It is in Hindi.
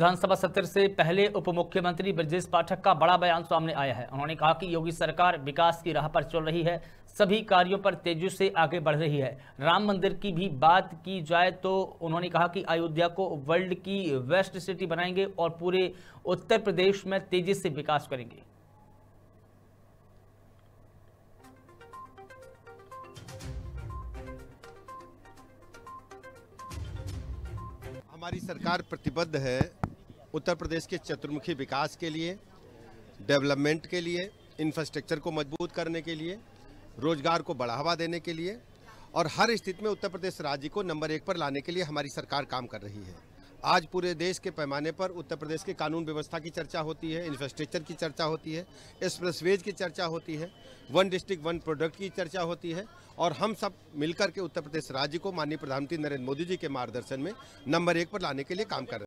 विधानसभा सत्र से पहले उप मुख्यमंत्री ब्रजेश पाठक का बड़ा बयान सामने आया है उन्होंने कहा कि योगी सरकार विकास की राह पर चल रही है सभी कार्यों पर तेजी से आगे बढ़ रही है राम मंदिर की भी बात की जाए तो उन्होंने कहा कि अयोध्या को वर्ल्ड की वेस्ट सिटी बनाएंगे और पूरे उत्तर प्रदेश में तेजी से विकास करेंगे हमारी सरकार प्रतिबद्ध है उत्तर प्रदेश के चतुर्मुखी विकास के लिए डेवलपमेंट के लिए इंफ्रास्ट्रक्चर को मजबूत करने के लिए रोजगार को बढ़ावा देने के लिए और हर स्थिति में उत्तर प्रदेश राज्य को नंबर एक पर लाने के लिए हमारी सरकार काम कर रही है आज पूरे देश के पैमाने पर उत्तर प्रदेश के कानून व्यवस्था की चर्चा होती है इंफ्रास्ट्रक्चर की चर्चा होती है एक्सप्रेसवेज की चर्चा होती है वन डिस्ट्रिक्ट वन प्रोडक्ट की चर्चा होती है और हम सब मिलकर के उत्तर प्रदेश राज्य को माननीय प्रधानमंत्री नरेंद्र मोदी जी के मार्गदर्शन में नंबर एक पर लाने के लिए काम कर रहे हैं